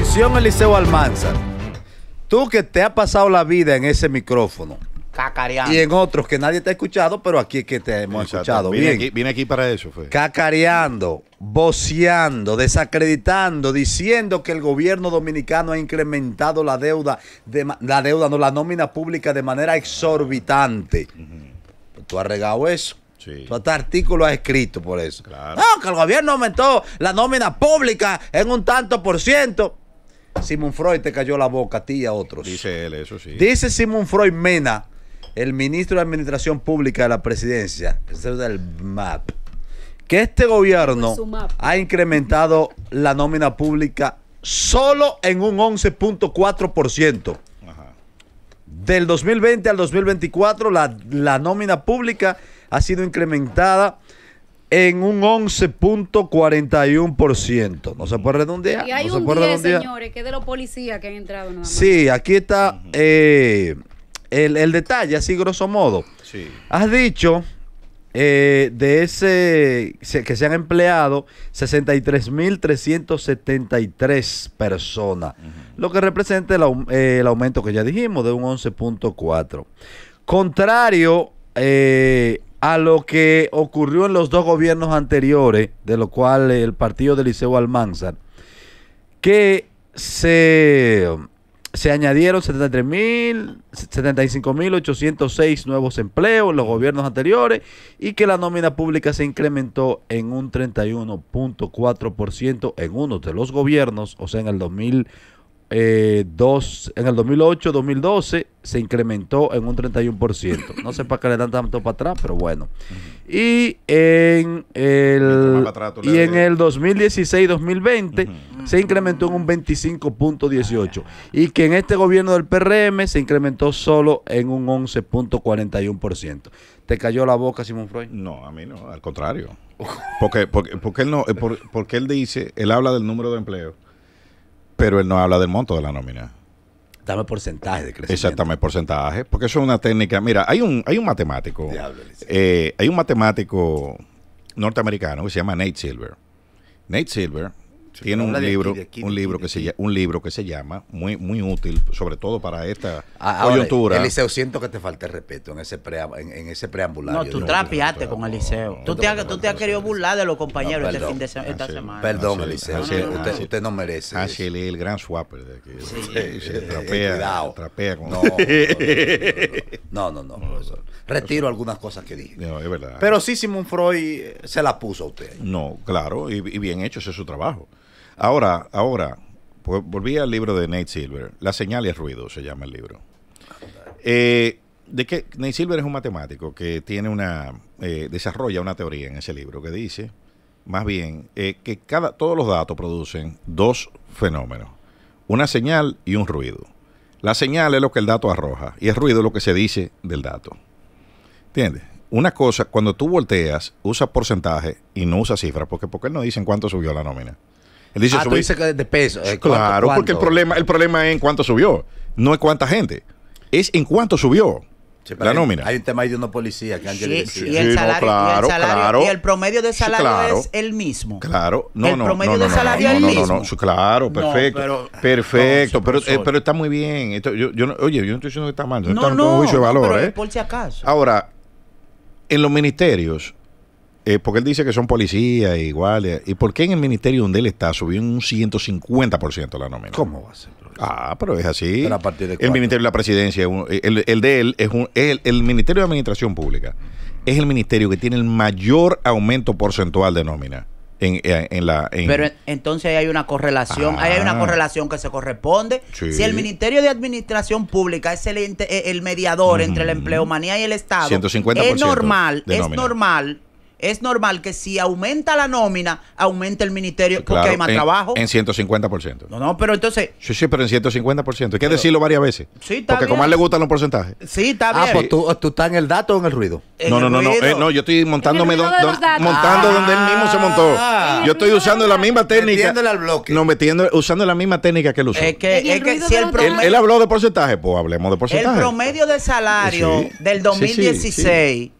Atención, Eliseo Almanza. Tú que te ha pasado la vida en ese micrófono. Cacareando. Y en otros que nadie te ha escuchado, pero aquí es que te hemos escuchado. bien. Aquí, aquí para eso. Fue. Cacareando, voceando, desacreditando, diciendo que el gobierno dominicano ha incrementado la deuda, la deuda, no, la nómina pública de manera exorbitante. Tú has regado eso. Sí. Tú hasta artículo has escrito por eso. Claro. No, que el gobierno aumentó la nómina pública en un tanto por ciento. Simon Freud te cayó la boca a ti y a otros. Dice él, eso sí. Dice Simon Freud Mena, el ministro de Administración Pública de la Presidencia, del MAP, que este gobierno ha incrementado la nómina pública solo en un 11.4%. Del 2020 al 2024, la, la nómina pública ha sido incrementada en un 11.41%. No se puede redondear. Y hay no un se puede señores, que es de los policías que han entrado. Sí, aquí está eh, el, detalle, así grosso modo. Has dicho eh, de ese que se han empleado 63.373 personas, lo que representa eh, el, aumento que ya dijimos de un 11.4. Contrario eh, a lo que ocurrió en los dos gobiernos anteriores, de lo cual el partido de Liceo Almanzar, que se, se añadieron 75.806 nuevos empleos en los gobiernos anteriores y que la nómina pública se incrementó en un 31.4% en uno de los gobiernos, o sea, en el 2000 eh, dos, en el 2008-2012 se incrementó en un 31%. No sé para qué le dan tanto para atrás, pero bueno. Y en el, y en el 2016-2020 se incrementó en un 25.18. Y que en este gobierno del PRM se incrementó solo en un 11.41%. ¿Te cayó la boca, Simón Freud? No, a mí no, al contrario. Porque, porque, porque él no, eh, porque, él dice, él habla del número de empleos pero él no habla del monto de la nómina. Dame porcentaje de crecimiento. Exactamente, porcentaje, porque eso es una técnica. Mira, hay un, hay un matemático. Eh, hay un matemático norteamericano que se llama Nate Silver. Nate Silver tiene un libro, un libro que se un libro que se llama muy muy útil, sobre todo para esta coyuntura. Eliseo, siento que te falta el respeto en ese pre, en, ese preambulario. No, tú trapeaste con Eliseo. tú te, has, te has querido burlar de los compañeros fin de esta semana. Perdón, Eliseo, usted, usted, no merece. Ah, el gran swapper de trapea, trapea No, no, no. Retiro algunas cosas que dije. No, verdad. Pero sí, Simon Freud eh, se la puso a usted. No, claro, y, bien hecho, ese es su trabajo. Ahora, ahora, pues volví al libro de Nate Silver. La señal y el ruido se llama el libro. Eh, de que Nate Silver es un matemático que tiene una eh, desarrolla una teoría en ese libro que dice, más bien, que cada, todos los datos producen dos fenómenos, una señal y un ruido. La señal es lo que el dato arroja y el ruido es lo que se dice del dato. ¿Entiendes? Una cosa, cuando tú volteas, usa porcentaje y no usa cifras, porque, porque él no dice en cuánto subió la nómina. Él dice, ah, de peso. Eh, claro, porque el problema, el problema es en cuánto subió, no es cuánta gente. Es en cuánto subió la nómina. Hay un tema de unos policía que y, el el promedio de salario es el mismo. Claro, el promedio de salario es el mismo. claro, perfecto. perfecto, pero, ah, eh, pero, está muy bien. oye, yo no estoy diciendo que está mal, no, valor. ¿eh? Por si acaso. Ahora, en los ministerios, eh, porque él dice que son policías iguales. ¿Y por qué en el ministerio donde él está subió un 150% la nómina? ¿Cómo va a ser? Ah, pero es así. el ministerio de la presidencia, el, el de él, es el, el, ministerio de administración pública, es el ministerio que tiene el mayor aumento porcentual de nómina. En, la, Pero entonces ahí hay una correlación, ah. hay una correlación que se corresponde. Si el Ministerio de Administración Pública es el, eh, el mediador entre la empleomanía y el Estado, 150 es normal, es normal es normal que si aumenta la nómina, aumente el ministerio porque hay más en, trabajo. En 150%. No, no, pero entonces. Sí, sí, pero en 150%. Hay que decirlo varias veces. Sí, está Porque como a él le gustan los porcentajes. Sí, está ah, bien. Ah, pues tú, estás en el dato o en el ruido. no, no, no, eh, no, yo estoy montándome montando ah. donde él mismo se montó. Ah. Yo estoy usando la misma técnica. Metiéndole al bloque. No, metiendo, usando la misma técnica que él usó. Es que, si el promedio, él, habló de porcentaje, pues hablemos de porcentaje. El promedio de salario del 2016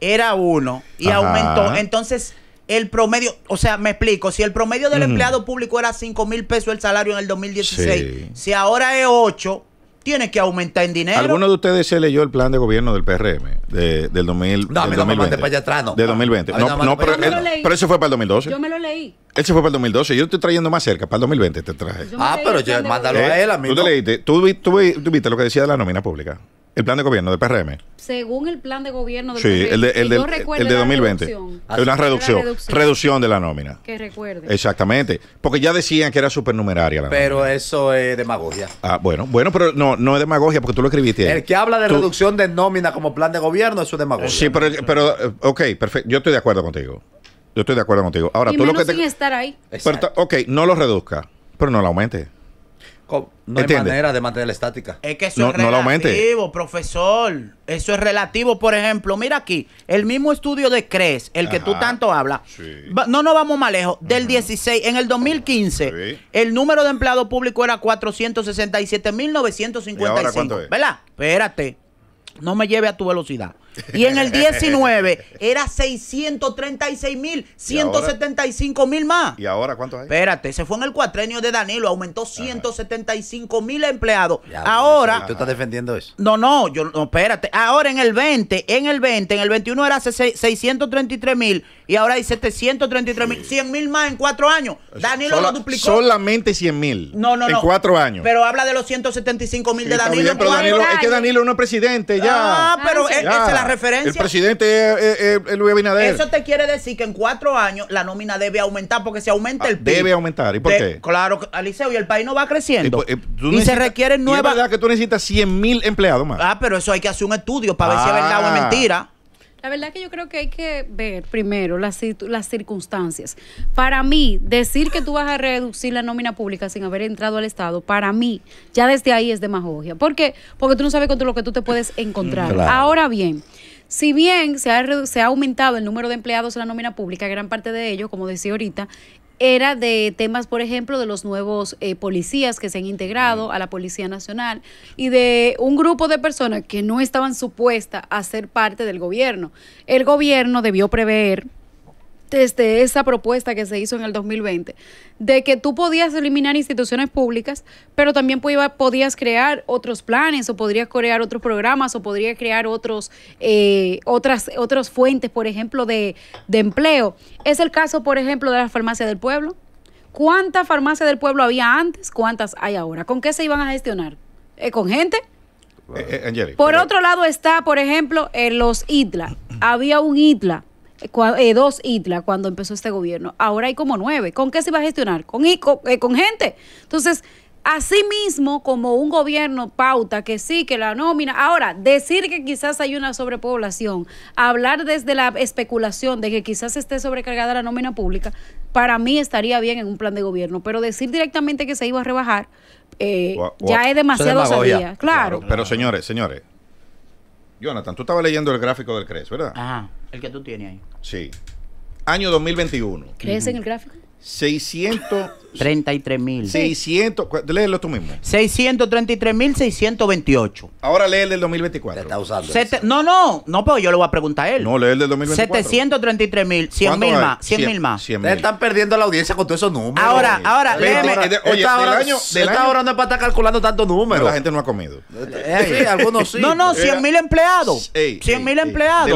era uno y aumentó. Entonces, el promedio, o sea, me explico, si el promedio del empleado público era 5 mil pesos el salario en el 2016, si ahora es 8, tiene que aumentar en dinero. ¿Alguno de ustedes se leyó el plan de gobierno del PRM de, del, 2000, no, 2020? Para allá atrás, de 2020. No, pero, ese fue para el 2012. Yo me lo leí. Ese fue para el 2012. Yo estoy trayendo más cerca. Para el 2020 te traje. Ah, pero mándalo ¿Eh? a él, amigo. Tú leíste. ¿Tú, tú, tú viste lo que decía de la nómina pública. El plan de gobierno del PRM. Según el plan de gobierno del sí, el de, el el de 2020. Reducción. una ah, reducción, reducción, de la nómina. Que recuerde. Exactamente. Porque ya decían que era supernumeraria Pero eso es demagogia. Ah, bueno, bueno, pero no, no es demagogia porque tú lo escribiste. El que habla de reducción de nómina como plan de gobierno, eso es demagogia. Sí, pero, eh, ok, perfecto. Yo estoy de acuerdo contigo. Yo estoy de acuerdo contigo. Ahora, tú lo que te. Sin estar ahí. ok, no lo reduzca, pero no lo aumente no manera de mantener estática. Es que eso es relativo, profesor. Eso es relativo. Por ejemplo, mira aquí, el mismo estudio de CRES, el que tú tanto hablas, no nos vamos más lejos, del 16, en el 2015, el número de empleados públicos era 467.955. ¿Verdad? Espérate, no me lleve a tu velocidad. Y en el 19 era 636 mil, 175 mil más. ¿Y ahora cuánto hay? Espérate, se fue en el cuatrenio de Danilo, aumentó 175 mil empleados. ahora. ¿Tú estás defendiendo eso? No, no, yo no, espérate. Ahora en el 20, en el 20, en el 21 era 633 mil y ahora hay 733 mil, 100 mil más en cuatro años. Danilo lo duplicó. Solamente 100 mil. No, no, no. En cuatro años. Pero habla de los 175 mil de Danilo. Bien, pero Danilo es que Danilo no es presidente ya. Ah, pero ah, esa es la referencia. El presidente eh, eh, eh, Luis Abinader. Eso te quiere decir que en cuatro años la nómina debe aumentar porque si aumenta ah, el PIB. Debe aumentar. ¿Y por qué? Claro, Aliceo, y el país no va creciendo. Y, pues, se requieren nuevas. Es verdad que tú necesitas 100 mil empleados más. Ah, pero eso hay que hacer un estudio para ver si es verdad o es ah. mentira. La verdad que yo creo que hay que ver primero las, circunstancias. Para mí, decir que tú vas a reducir la nómina pública sin haber entrado al Estado, para mí, ya desde ahí es demagogia. ¿Por qué? Porque tú no sabes con lo que tú te puedes encontrar. Ahora bien, si bien se ha, se ha aumentado el número de empleados en la nómina pública, gran parte de ellos, como decía ahorita, era de temas, por ejemplo, de los nuevos eh, policías que se han integrado a la Policía Nacional y de un grupo de personas que no estaban supuestas a ser parte del gobierno. El gobierno debió prever desde esa propuesta que se hizo en el 2020, de que tú podías eliminar instituciones públicas, pero también podías crear otros planes o podrías crear otros programas o podrías crear otros, eh, otras, otras fuentes, por ejemplo, de, empleo. Es el caso, por ejemplo, de la farmacia del pueblo. ¿Cuántas farmacias del pueblo había antes? ¿Cuántas hay ahora? ¿Con qué se iban a gestionar? Eh, ¿Con gente? Eh, por otro lado está, por ejemplo, los ITLA. Había un ITLA eh, dos Itla cuando empezó este gobierno. Ahora hay como nueve. ¿Con qué se va a gestionar? Con, eh, con, gente. Entonces, así mismo como un gobierno pauta que sí, que la nómina. Ahora, decir que quizás hay una sobrepoblación, hablar desde la especulación de que quizás esté sobrecargada la nómina pública, para mí estaría bien en un plan de gobierno. Pero decir directamente que se iba a rebajar, eh, ya es demasiado sabía. claro. Pero señores, señores, Jonathan, tú estabas leyendo el gráfico del CRES, ¿verdad? Ajá, el que tú tienes ahí. Sí. Año 2021. ¿Crees en el gráfico? 633 mil. léelo tú mismo. 633 mil 628. Ahora lee el del 2024. no, no, no, pero pues yo le voy a preguntar a él. No, lee el del 2024. 733 mil, 100 mil más, 100 más. están perdiendo la audiencia con todos esos números. Ahora, ahora, léeme. esta hora, no es para estar calculando tantos números. la gente no ha comido. Eh, algunos sí. No, no, 100 eh, mil empleados. 100 mil empleados.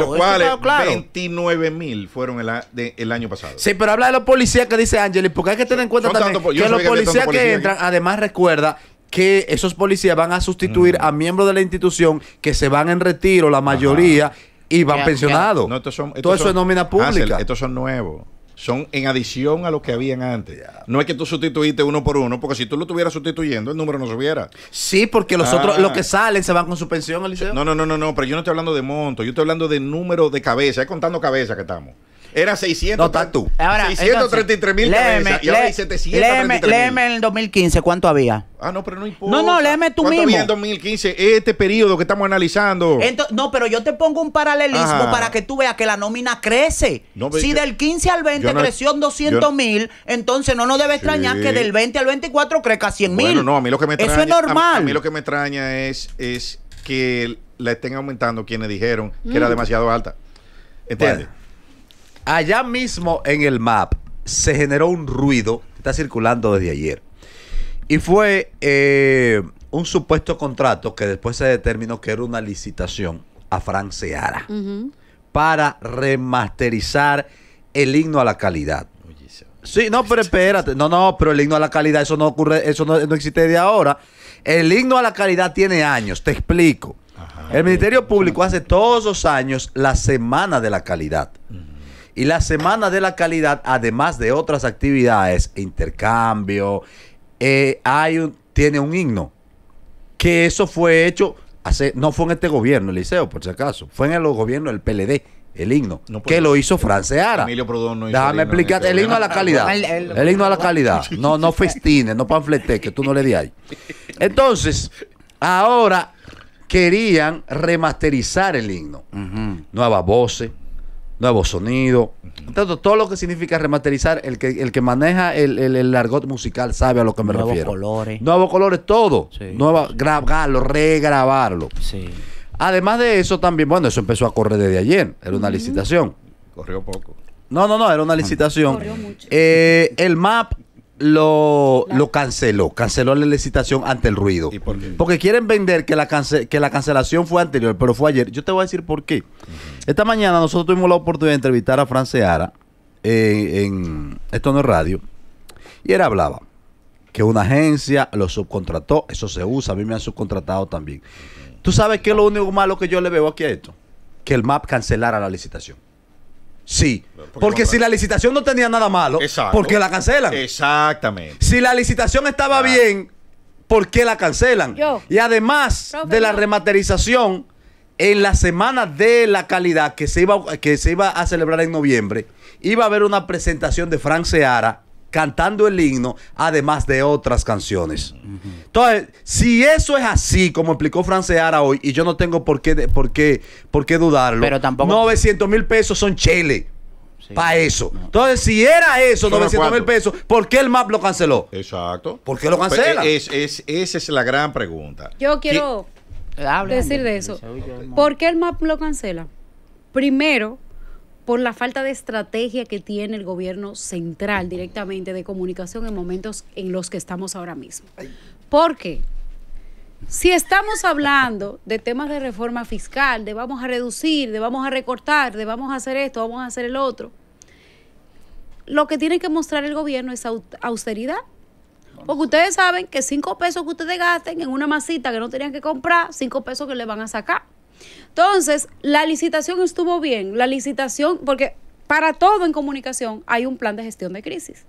De 29 mil fueron el, año pasado. Sí, pero habla de los policías que dice porque hay que tener en cuenta también que los policías que, entran, además recuerda que esos policías van a sustituir mm. a miembros de la institución que se van en retiro, la mayoría, y van pensionados. No, Todo eso es nómina pública. estos son nuevos son en adición a los que habían antes. No es que tú sustituiste uno por uno, porque si tú lo estuvieras sustituyendo, el número no subiera. Sí, porque los ah. otros, los que salen, se van con su pensión al No, no, no, no, no, pero yo no estoy hablando de monto, yo estoy hablando de número de cabeza, es contando cabeza que estamos. Era 600 tú. Ahora, 633 mil cabezas. Y ahora hay 733 Léeme en el 2015 cuánto había. Ah, no, pero no importa. No, no, léeme tú ¿Cuánto mismo. Había en 2015? Este periodo que estamos analizando. no, pero yo te pongo un paralelismo para que tú veas que la nómina crece. si del 15 al 20 creció en 200 mil, entonces no nos debe extrañar que del 20 al 24 crezca 100 mil. Bueno, no, a mí lo que me extraña. Eso es normal. A, mí lo que me extraña es, es que la estén aumentando quienes dijeron que era mm. demasiado alta. ¿Entiendes? Allá mismo en el map se generó un ruido que está circulando desde ayer. Y fue eh, un supuesto contrato que después se determinó que era una licitación a Franceara para remasterizar el himno a la calidad. Sí, no, pero espérate. No, no, pero el himno a la calidad, eso no ocurre, eso no, existe de ahora. El himno a la calidad tiene años, te explico. el Ministerio Público hace todos los años la Semana de la Calidad. Y la Semana de la Calidad, además de otras actividades, intercambio, eh, hay tiene un himno. Que eso fue hecho, hace, no fue en este gobierno, el por si acaso, fue en el gobierno del PLD el himno, pues, que lo hizo Franceara. Emilio Prudón no hizo el himno a la calidad. El, himno a la calidad. No, no festines, no panfletes, que tú no le di ahí. Entonces, ahora querían remasterizar el himno. Nueva Nuevas voces, nuevo sonido. Entonces, todo lo que significa remasterizar, el que, el que maneja el, el, argot musical sabe a lo que me refiero. Nuevos colores. Nuevos colores, todo. Sí, Grabarlo, regrabarlo. Sí. Además de eso, también, bueno, eso empezó a correr desde ayer. Era una licitación. Corrió poco. No, no, no, era una licitación. Corrió mucho. Eh, el MAP lo, canceló, canceló la licitación ante el ruido. por qué? Porque quieren vender que la, que la cancelación fue anterior, pero fue ayer. Yo te voy a decir por qué. Esta mañana nosotros tuvimos la oportunidad de entrevistar a France Seara eh, en Esto no es radio, y él hablaba que una agencia lo subcontrató, eso se usa, a mí me han subcontratado también. ¿Tú sabes qué es lo único malo que yo le veo aquí a esto? Que el MAP cancelara la licitación. Sí. Porque, si la licitación no tenía nada malo, ¿por qué la cancelan? Exactamente. Si la licitación estaba bien, ¿por qué la cancelan? Y además de la rematerización, en la semana de la calidad que se, iba, que se iba a celebrar en noviembre, iba a haber una presentación de Fran Seara cantando el himno, además de otras canciones. Entonces, si eso es así, como explicó Franceara hoy, y yo no tengo por qué, por qué, por qué dudarlo, Pero tampoco... 900 mil pesos son chile Para eso. Entonces, si era eso, 900 mil pesos, ¿por qué el MAP lo canceló? Exacto. ¿Por qué lo cancela? Es, esa es la gran pregunta. Yo quiero decir de eso. ¿Por qué el MAP lo cancela? Primero, por la falta de estrategia que tiene el gobierno central directamente de comunicación en momentos en los que estamos ahora mismo. Porque si estamos hablando de temas de reforma fiscal, de vamos a reducir, de vamos a recortar, de vamos a hacer esto, vamos a hacer el otro, lo que tiene que mostrar el gobierno es austeridad. Porque ustedes saben que cinco pesos que ustedes gasten en una masita que no tenían que comprar, cinco pesos que le van a sacar. Entonces, la licitación estuvo bien, la licitación, porque para todo en comunicación hay un plan de gestión de crisis.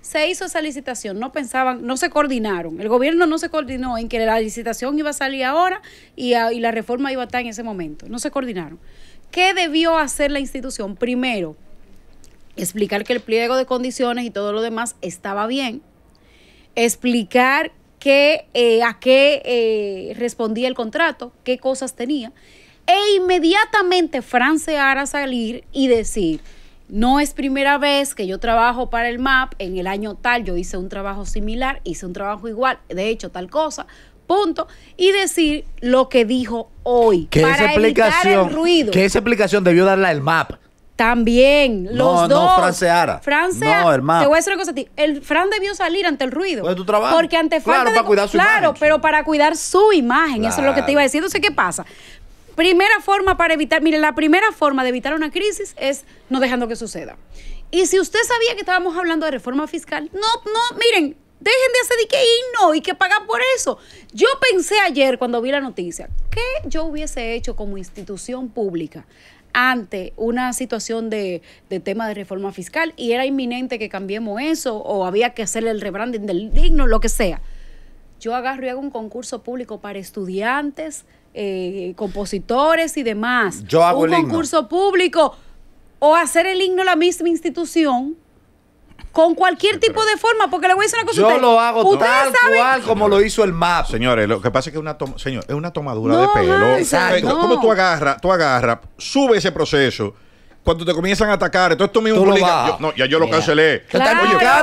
Se hizo esa licitación, no pensaban, no se coordinaron. El gobierno no se coordinó en que la licitación iba a salir ahora y, la reforma iba a estar en ese momento. No se coordinaron. ¿Qué debió hacer la institución? Primero, explicar que el pliego de condiciones y todo lo demás estaba bien. Explicar que eh, a qué eh, respondía el contrato, qué cosas tenía. E inmediatamente Fran se hará salir y decir, no es primera vez que yo trabajo para el MAP, en el año tal yo hice un trabajo similar, hice un trabajo igual, de hecho tal cosa, punto, y decir lo que dijo hoy. Que para esa evitar el ruido. Que esa explicación debió darla el MAP. También, los dos. No, Franceara. no, hermano. Te voy a decir una cosa a ti. El Fran debió salir ante el ruido. Pues de tu trabajo. Porque ante falta Claro, para cuidar su claro pero para cuidar su imagen. Eso es lo que te iba diciendo. decir. Entonces, ¿qué pasa? Primera forma para evitar, mire, la primera forma de evitar una crisis es no dejando que suceda. Y si usted sabía que estábamos hablando de reforma fiscal, no, no, miren, dejen de hacer de que no y que pagan por eso. Yo pensé ayer cuando vi la noticia, ¿qué yo hubiese hecho como institución pública ante una situación de, tema de reforma fiscal y era inminente que cambiemos eso o había que hacer el rebranding del digno, lo que sea. Yo agarro y hago un concurso público para estudiantes, eh, compositores y demás. Yo hago un concurso público o hacer el himno a la misma institución con cualquier tipo de forma, porque le voy a decir una cosa. Yo lo hago tal cual como lo hizo el map. Señores, lo que pasa es que una es una tomadura de pelo. Exacto. ¿Cómo tú agarras? Tú agarras, sube ese proceso cuando te comienzan a atacar, entonces tú mismo tú No, ya yo lo cancelé.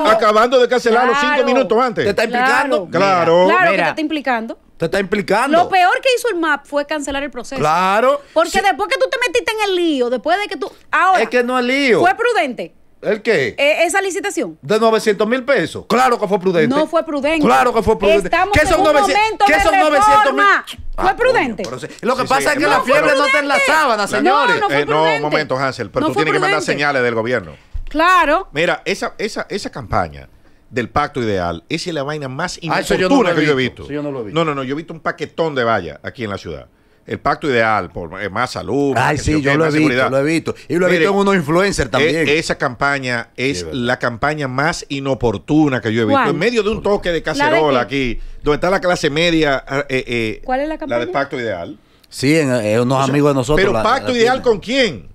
acabando de cancelarlo los cinco minutos antes. Te está implicando. Claro. Claro, que te está implicando. Te está implicando. Lo peor que hizo el MAP fue cancelar el proceso. Claro. Porque después que tú te metiste en el lío, después de que tú. Ahora. Es que no es lío. Fue prudente. ¿El qué? Eh, esa licitación. ¿De 900 mil pesos? Claro que fue prudente. No fue prudente. Claro que fue prudente. Estamos ¿Qué son en un 900, momento ¿qué de reforma? Ah, fue prudente. lo que pasa es que la fiebre no está en la señores. No, no, eh, no momento, Hansel, pero tú tienes que mandar señales del gobierno. Claro. Mira, esa, esa, esa campaña del pacto ideal, esa es la vaina más ah, que yo he visto. Yo no, lo he visto. no, no, no, yo he visto un paquetón de valla aquí en la ciudad el pacto ideal por eh, más salud. Ay, sí, yo, lo he visto, lo he visto. Y lo he visto en unos influencers e, también. esa campaña es la campaña más inoportuna que yo he visto. En medio de un toque de cacerola aquí, donde está la clase media. Ah, eh, eh, ¿Cuál es la campaña? La del pacto ideal. Sí, en, unos amigos de nosotros. Pero pacto ideal con quién?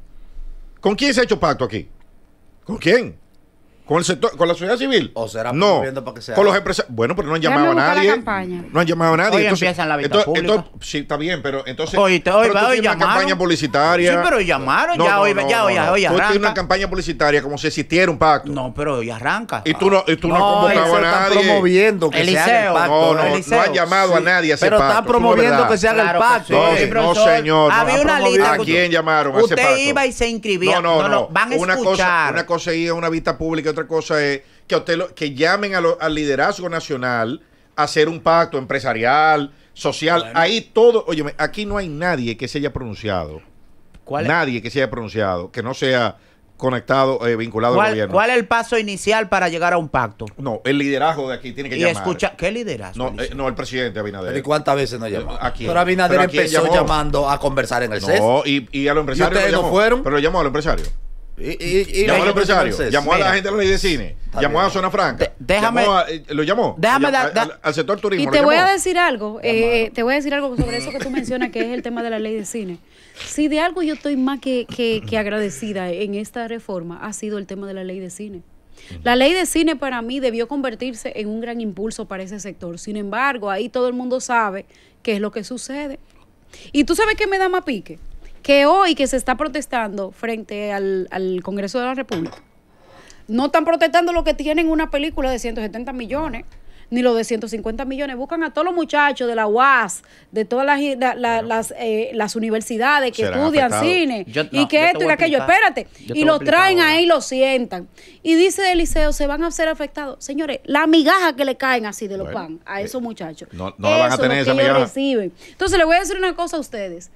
¿Con quién se ha hecho pacto aquí? ¿Con quién? ¿Con, el sector, ¿Con la sociedad civil? ¿O será no, con los empresarios? Bueno, pero no han llamado a nadie. No han llamado a nadie. Hoy entonces, entonces, sí, está bien, pero entonces... Hoy, te, hoy, pero tú hoy una campaña publicitaria. Sí, pero llamaron. No, ya, no, hoy, no, ya, hoy, hoy, arranca. Tú tienes una campaña publicitaria como si existiera un pacto. No, pero hoy arranca. Y tú no, tú no, has convocado a nadie. están promoviendo que se haga el pacto. No, no, no han llamado a nadie a ese pacto. Pero están promoviendo que se haga el pacto. No, señor. Había una lista. ¿A quién llamaron a ese pacto? Usted iba y se inscribía. No, no, no. Van a escuchar. Una cosa es ir a una vista pública cosa es que, usted lo, que llamen al liderazgo nacional a hacer un pacto empresarial, social. Ahí todo, oye, aquí no hay nadie que se haya pronunciado. ¿Cuál nadie que se haya pronunciado, que no sea conectado, eh, vinculado al gobierno. ¿Cuál es el paso inicial para llegar a un pacto? No, el liderazgo de aquí tiene que y llamar. Escucha, ¿Qué liderazgo? No, eh, no, el presidente Abinader. ¿Y cuántas veces no llamó? Aquí. Pero Abinader empezó llamando a conversar en el CES. No, e y, a los empresarios. fueron? Pero lo llamó a los empresarios. Y, y, llamó al empresario, llamó a la gente de la ley de cine, llamó a Zona Franca. Eh, lo llamó, al, sector turismo. Y te voy a decir algo, eh, te voy a decir algo sobre eso que tú mencionas, que es el tema de la ley de cine. Si de algo yo estoy más que, agradecida en esta reforma, ha sido el tema de la ley de cine. La ley de cine para mí debió convertirse en un gran impulso para ese sector. Sin embargo, ahí todo el mundo sabe qué es lo que sucede. Y tú sabes que me da más pique que hoy que se está protestando frente al, Congreso de la República, no están protestando lo que tienen una película de 170 millones, ni lo de 150 millones. Buscan a todos los muchachos de la UAS, de todas las, eh, universidades que estudian cine, y que esto y aquello, espérate. Y lo traen ahí y lo sientan. Y dice Eliseo, se van a ser afectados. Señores, la migaja que le caen así de los pan a eh, esos muchachos. No, no van a tener esa migaja. Reciben. Entonces, le voy a decir una cosa a ustedes.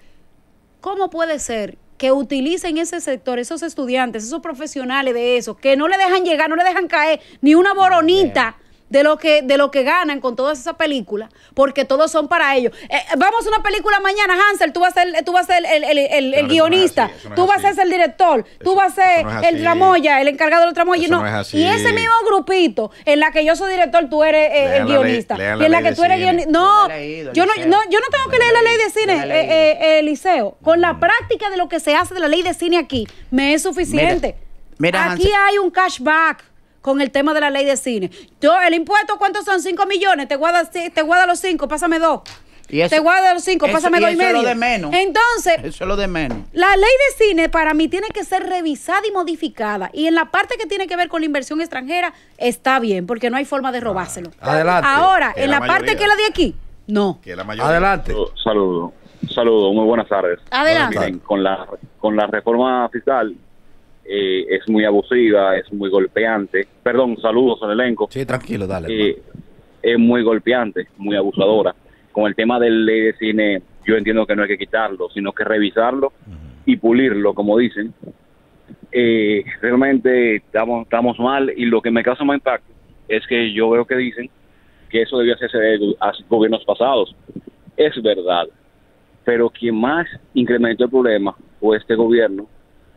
¿Cómo puede ser que utilicen ese sector, esos estudiantes, esos profesionales de eso, que no le dejan llegar, no le dejan caer ni una boronita? de lo que, de lo que ganan con todas esas películas, porque todos son para ellos. Eh, eh, vamos a una película mañana, Hansel, tú vas a ser, tú vas a ser el, el, guionista, tú vas a ser el director, tú vas a ser el tramoya, el encargado del tramoya. No, y ese mismo grupito en la que yo soy director, tú eres eh, el guionista. y en la, que tú eres guionista. No, yo no, yo no tengo que leer la ley de cine, Eliseo. Con la práctica de lo que se hace de la ley de cine aquí, me es suficiente. Mira, aquí hay un cashback con el tema de la ley de cine. Yo, el impuesto, ¿cuántos son? 5 millones. Te guarda, te guarda los cinco, pásame dos. te guarda los cinco, pásame dos y medio. Eso es lo de menos. Entonces, eso es lo de menos. La ley de cine para mí tiene que ser revisada y modificada. Y en la parte que tiene que ver con la inversión extranjera, está bien, porque no hay forma de ah, robárselo. adelante. Ahora, en la, parte que la de aquí, no. Adelante. Oh, Saludos. saludo, muy buenas tardes. Adelante. con la, con la reforma fiscal eh, es muy abusiva, es muy golpeante. Perdón, saludos al elenco. Sí, tranquilo, dale. Eh, es muy golpeante, muy abusadora. Con el tema del ley de cine, yo entiendo que no hay que quitarlo, sino que revisarlo y pulirlo, como dicen. Eh, realmente estamos, estamos mal y lo que me causa más impacto es que yo veo que dicen que eso debía hacerse a gobiernos pasados. Es verdad, pero quien más incrementó el problema fue este gobierno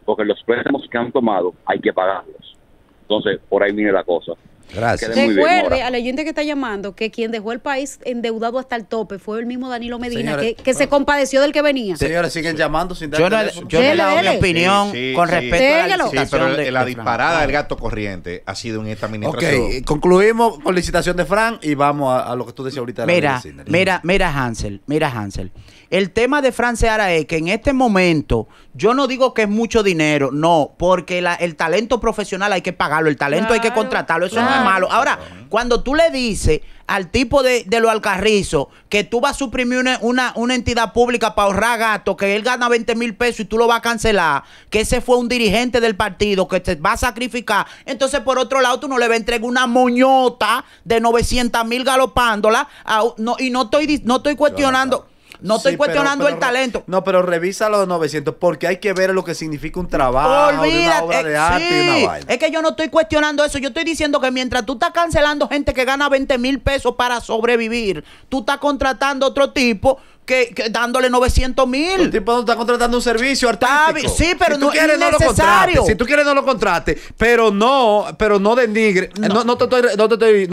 porque los préstamos que han tomado hay que pagarlos. Entonces, por ahí viene la cosa. Gracias. Recuerde a la gente que está llamando que quien dejó el país endeudado hasta el tope fue el mismo Danilo Medina, que, se ah. compadeció del que venía. Señores, siguen llamando sin dar Yo, yo no mi opinión con respecto a la pero la disparada del gasto corriente ha sido en esta administración. Ok, concluimos con licitación de Fran y vamos a, lo que tú decías ahorita. Mira, mira, mira Hansel, mira Hansel. El tema de France es que en este momento, yo no digo que es mucho dinero, no, porque el talento profesional hay que pagarlo, el talento hay que contratarlo, eso no es malo. Ahora, cuando tú le dices al tipo de, de lo alcarrizo que tú vas a suprimir una, entidad pública para ahorrar gastos, que él gana 20 mil pesos y tú lo vas a cancelar, que ese fue un dirigente del partido que te va a sacrificar, entonces por otro lado tú no le vas a entregar una moñota de 900 mil galopándola no, y no estoy, no estoy cuestionando. No estoy cuestionando el talento. No, pero revisa los 900 porque hay que ver lo que significa un trabajo, Olvídate, una obra de arte una vaina. Es que yo no estoy cuestionando eso. Yo estoy diciendo que mientras tú estás cancelando gente que gana 20 mil pesos para sobrevivir, tú estás contratando otro tipo que, dándole 900 mil. El tipo no está contratando un servicio artístico. sí, pero no es necesario. Si tú quieres, no lo contrates. Pero no, pero no denigre. No.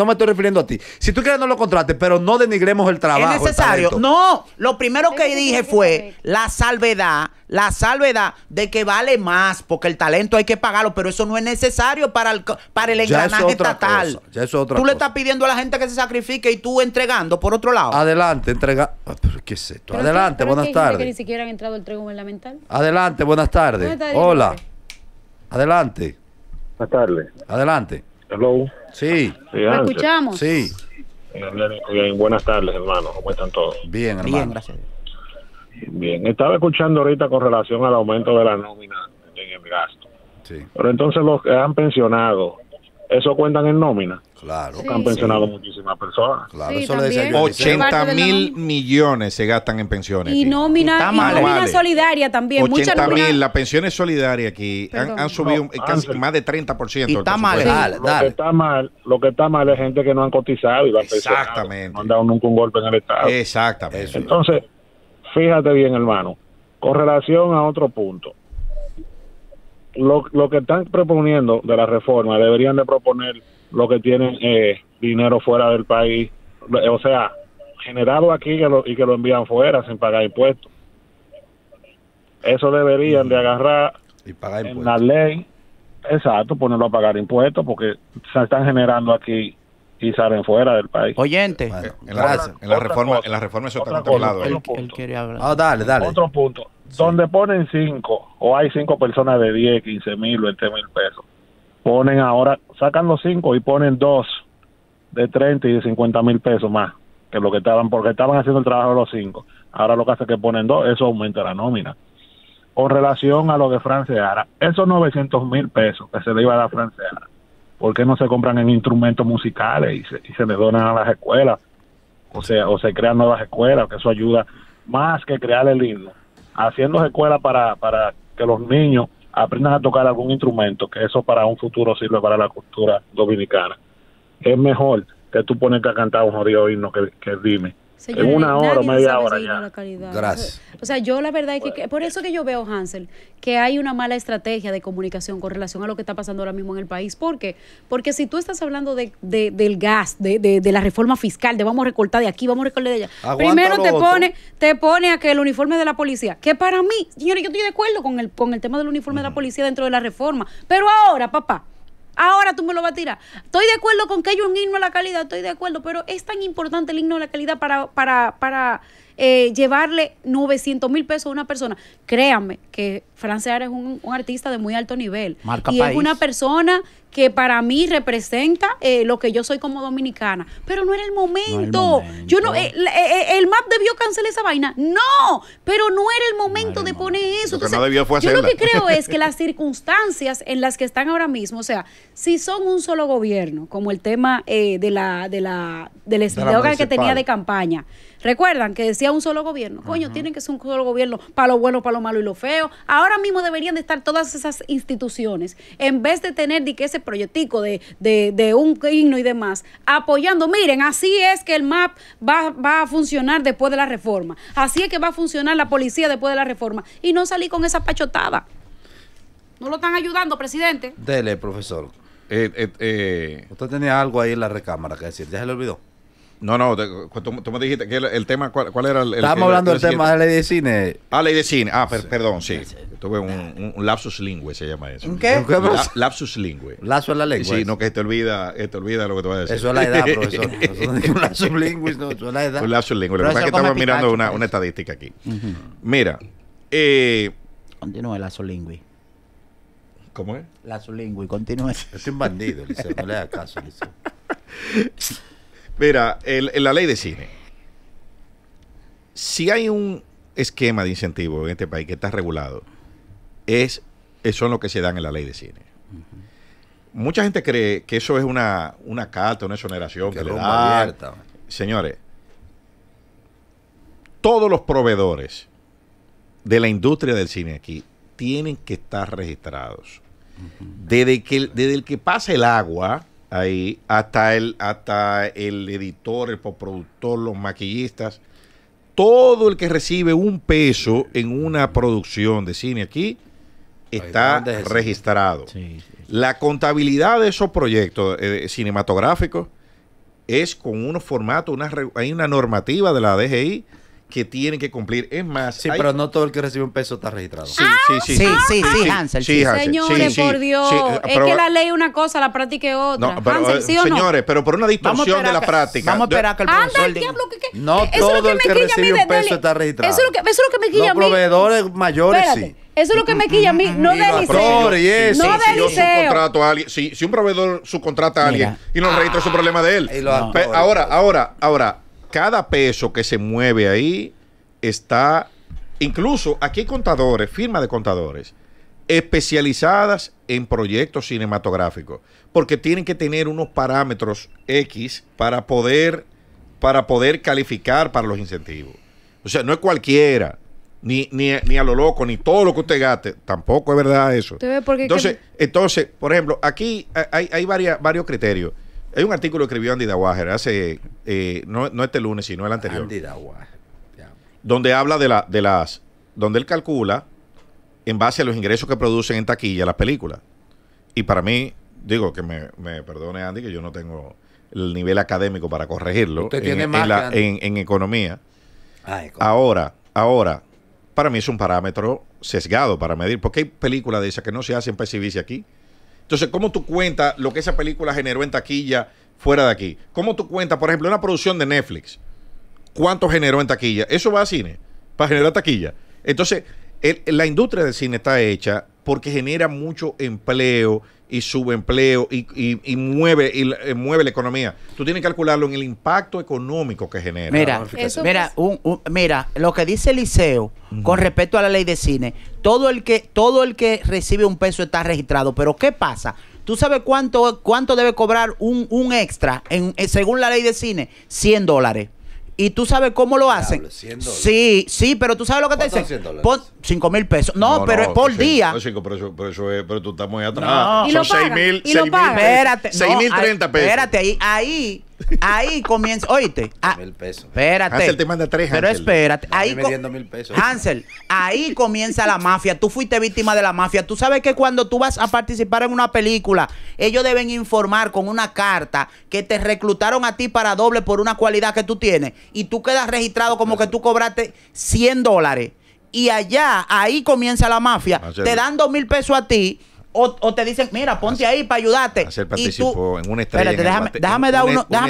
me estoy refiriendo a ti. Si tú quieres, no lo contrates, pero no denigremos el trabajo. Es necesario. no, lo primero que dije fue la salvedad, la salvedad de que vale más, porque el talento hay que pagarlo, pero eso no es necesario para el, para el engranaje estatal. ya es otra tú le estás pidiendo a la gente que se sacrifique y tú entregando por otro lado. Adelante, entrega. Ah, Adelante, buenas tardes. ni siquiera han entrado el Adelante, buenas tardes. Hola. Adelante. Buenas tardes. Adelante. Hello. Sí. ¿Me escuchamos? Sí. Bien, buenas tardes, hermano. ¿Cómo están todos? Bien, hermano. Bien, gracias. Bien, estaba escuchando ahorita con relación al aumento de la nómina en el gasto. Sí. Pero entonces los que han pensionado eso cuentan en nómina. Claro. han pensionado muchísimas personas. Claro, 80 mil millones se gastan en pensiones. Y nómina, solidaria también. 80 mil, las pensiones solidarias aquí han, subido casi más de 30%. está mal. Dale, Lo, que está mal, lo que está mal es gente que no han cotizado y va Exactamente. No han dado nunca un golpe en el Estado. Exactamente. Entonces, fíjate bien, hermano, con relación a otro punto lo, lo que están proponiendo de la reforma deberían de proponer lo que tienen eh, dinero fuera del país, o sea, generado aquí y que lo envían fuera sin pagar impuestos. Eso deberían de mm. agarrar y en la ley, exacto, ponerlo a pagar impuestos porque se están generando aquí y salen fuera del país. Oyente. Eh, en, la, reforma, en la reforma eso Él, hablar. Ah, dale, dale. Otro punto. Donde ponen cinco, o hay cinco personas de 10, 15 mil, 20 mil pesos, ponen ahora, sacan los cinco y ponen dos de 30 y de 50 mil pesos más que lo que estaban, porque estaban haciendo el trabajo de los cinco. Ahora lo que hace es que ponen dos, eso aumenta la nómina. Con relación a lo que Francia Ara, esos 900 mil pesos que se le iba a dar a Francia ¿por qué no se compran en instrumentos musicales y se, les donan a las escuelas? O sea, o se crean nuevas escuelas, que eso ayuda más que crear el himno. Haciendo escuelas para, que los niños aprendan a tocar algún instrumento, que eso para un futuro sirve para la cultura dominicana. Es mejor que tú pones a cantar un jodido himno que, que dime en una hora o media hora ya. Gracias. O sea, yo la verdad es que, por eso que yo veo, Hansel, que hay una mala estrategia de comunicación con relación a lo que está pasando ahora mismo en el país. ¿Por qué? Porque si tú estás hablando del gas, de, la reforma fiscal, de vamos a recortar de aquí, vamos a recortar de allá, primero te pone, te pone a que el uniforme de la policía, que para mí, señores, yo estoy de acuerdo con el, con el tema del uniforme de la policía dentro de la reforma, pero ahora, papá, Ahora tú me lo vas a tirar. Estoy de acuerdo con que hay un himno a la calidad, estoy de acuerdo, pero es tan importante el himno a la calidad para, para, para eh, llevarle 900 mil pesos a una persona. Créanme que Francia es un, artista de muy alto nivel. y es una persona que para mí representa eh, lo que yo soy como dominicana. Pero no era el momento. el Yo no, eh, el MAP debió cancelar esa vaina. No, pero no era el momento de poner eso. yo lo que creo es que las circunstancias en las que están ahora mismo, o sea, si son un solo gobierno, como el tema de la, de la, del que tenía de campaña, recuerdan que decía un solo gobierno. Coño, tienen que ser un solo gobierno para lo bueno, para lo malo y lo feo. Ahora mismo deberían de estar todas esas instituciones, en vez de tener ese proyectico de, un himno y demás, apoyando. Miren, así es que el MAP va, a funcionar después de la reforma. Así es que va a funcionar la policía después de la reforma. Y no salir con esa pachotada. No lo están ayudando, presidente. Dele, profesor. Eh, eh, eh. Usted tenía algo ahí en la recámara que decir, ya se le olvidó. No, no, tú, me dijiste que el, tema, ¿cuál, era el, Estábamos hablando del tema de ley de cine. Ah, ley de cine. Ah, perdón, sí. Tuve un, lapsus lingüe, se llama eso. ¿Un ¿Qué? lapsus lingüe. Lazo en la lengua. Sí, no, que te olvida, eh, te olvida lo que te voy a decir. Eso es la edad, profesor. un lapsus lingüe, no, eso es la edad. Un lapsus lingüe. Lo que pasa es que estamos mirando una, pues? una, estadística aquí. Mira, eh... Continúa el lapsus lingüe. ¿Cómo es? Lapsus lingüe, continúe. Es un bandido, Liceo. No le hagas caso, Liceo. Mira, en la ley de cine. Si hay un esquema de incentivo en este país que está regulado, es, son lo que se dan en la ley de cine. Mucha gente cree que eso es una, carta, una exoneración que, Señores, todos los proveedores de la industria del cine aquí tienen que estar registrados. desde, que, desde el que pasa el agua, Ahí hasta el, hasta el editor, el postproductor, los maquillistas, todo el que recibe un peso en una producción de cine aquí está registrado. La contabilidad de esos proyectos eh, cinematográficos es con unos formatos, una, hay una normativa de la DGI que tienen que cumplir. Es más. Sí, pero no todo el que recibe un peso está registrado. Sí, ah, sí, sí. Sí, sí, sí, Señores, por Dios. es que la ley es una cosa, la práctica es otra. señores, pero por una distorsión de la práctica. Vamos a esperar que el profesor Anda, No todo el que recibe un peso está registrado. Eso es lo que, me quilla a mí. proveedores mayores sí. Eso es lo que me quilla a mí, no de no si un proveedor subcontrata a alguien y no registra, es un ah. problema de él. ahora, ahora, ahora, cada peso que se mueve ahí está, incluso aquí hay contadores, firmas de contadores, especializadas en proyectos cinematográficos, porque tienen que tener unos parámetros X para poder, para poder calificar para los incentivos. O sea, no es cualquiera. Ni, ni, ni, a lo loco, ni todo lo que usted gaste. Tampoco es verdad eso. Entonces, entonces, por ejemplo, aquí hay, hay varios criterios. Hay un artículo que escribió Andy Dawager hace, eh, no, este lunes, sino el anterior. Andy Dawager. Donde habla de, la, de las, donde él calcula en base a los ingresos que producen en taquilla las películas. Y para mí, digo que me, perdone Andy, que yo no tengo el nivel académico para corregirlo Usted tiene en, más en, economía. Ah, ahora, ahora, para mí es un parámetro sesgado para medir, porque hay películas de esas que no se hacen PCBC aquí entonces, ¿cómo tú cuentas lo que esa película generó en taquilla fuera de aquí? ¿Cómo tú cuentas, por ejemplo, una producción de Netflix? ¿Cuánto generó en taquilla? Eso va a cine, para generar taquilla. Entonces, la industria del cine está hecha porque genera mucho empleo, y subempleo y, y, mueve y, eh, mueve la economía. Tú tienes que calcularlo en el impacto económico que genera. Mira, mira, un, mira, lo que dice Eliseo con respecto a la ley de cine, todo el que todo el que recibe un peso está registrado, pero ¿qué pasa? ¿Tú sabes cuánto cuánto debe cobrar un, extra en, eh, según la ley de cine? 100 dólares. ¿Y tú sabes cómo lo hacen? Diablo, 100 sí, sí, pero tú sabes lo que te dicen. 100 Pon 5 mil pesos. No, pero por pues, día. No, pues, chico, pero, eso, pero, eso es, pero tú estás muy atrás. Son 6 mil. 6 mil. Espérate. 6 mil 30 pesos. Espérate, ahí Ahí comienza, oíste. A, ah, mil pesos. Hansel te manda tres, Pero espérate. ahí pesos. Hansel, ahí comienza la mafia. Tú fuiste víctima de la mafia. Tú sabes que cuando tú vas a participar en una película, ellos deben informar con una carta que te reclutaron a ti para doble por una cualidad que tú tienes. Y tú quedas registrado como que tú cobraste 100 dólares. Y allá, ahí comienza la mafia. Te dan dos mil pesos a ti o, te dicen, mira, ponte ahí para ayudarte. Hacer participó en una estrella. déjame, en el déjame dar uno, una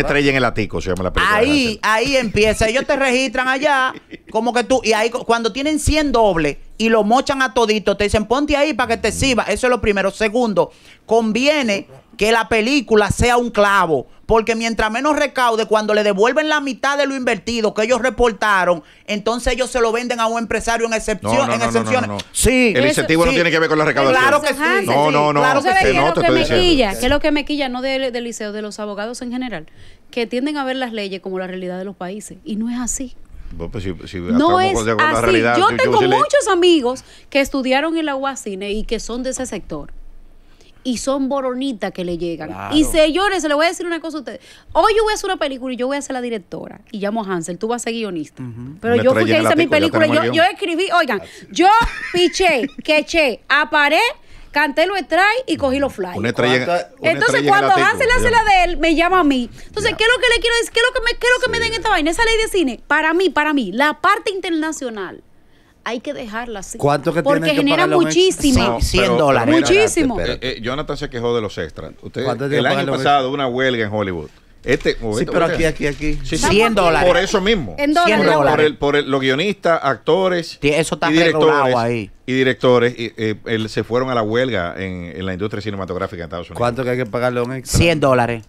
estrella en el atico se llama la Ahí, ahí empieza. Ellos te registran allá, como que tú, y ahí cuando tienen 100 dobles y lo mochan a todito, te dicen, ponte ahí para que te sirva. Eso es lo primero. Segundo, conviene que la película sea un clavo. Porque mientras menos recaude, cuando le devuelven la mitad de lo invertido que ellos reportaron, entonces ellos se lo venden a un empresario en, excepción, en sí. El incentivo no tiene que ver con la recaudación. Claro que sí. No, no, no. Claro que, sí. no, que me ¿Qué es lo que me quilla? No del liceo, de los abogados en general, que tienden a ver las leyes como la realidad de los países. Y no es así. Pues no es así. yo, tengo muchos amigos que estudiaron en la UACINE y que son de ese sector y son boronitas que le llegan. Y señores, le voy a decir una cosa a ustedes. Hoy yo voy a hacer una película y yo voy a ser la directora. Y llamo a Hansel, tú vas a ser guionista. Pero yo fui que hice mi película. Yo, yo, escribí, oigan, ah, yo piché, queché, aparé canté lo trae y cogí los flyers. Entonces, cuando Hansel hace la de él, me llama a mí. Entonces, ¿qué es lo que le quiero decir? ¿Qué es lo que me, que me den esta vaina? Esa ley de cine, para mí, para mí, la parte internacional hay que dejarla así. ¿Cuánto que Porque tienen que genera Porque 100 dólares. Muchísimo. Eh, eh, Jonathan se quejó de los extras. Usted, el año pasado, una huelga en Hollywood. Este, Sí, pero aquí, aquí, aquí. Sí, 100 dólares. Por eso mismo. En dólares. 100 Por- el, por el- los guionistas, actores. eso está y directores, ahí. Y directores eh, se fueron a la huelga en, en la industria cinematográfica en Estados Unidos. ¿Cuánto que hay que pagarle a un extra? 100 dólares.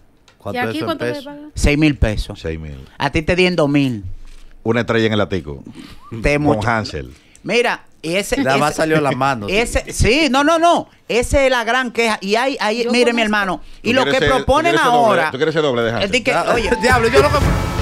¿Y aquí cuánto le pagan? 6 mil pesos. Seis mil. A ti te dieron 2 mil. Una estrella en el atico. Con Hansel. Mira, ese. Nada va salió las manos. sí, no, no, no. Esa es la gran queja. Y hay, ahí. mire, mi hermano. Y lo que proponen ahora. ¿Tú quieres ser doble déjame. diablo, yo lo que.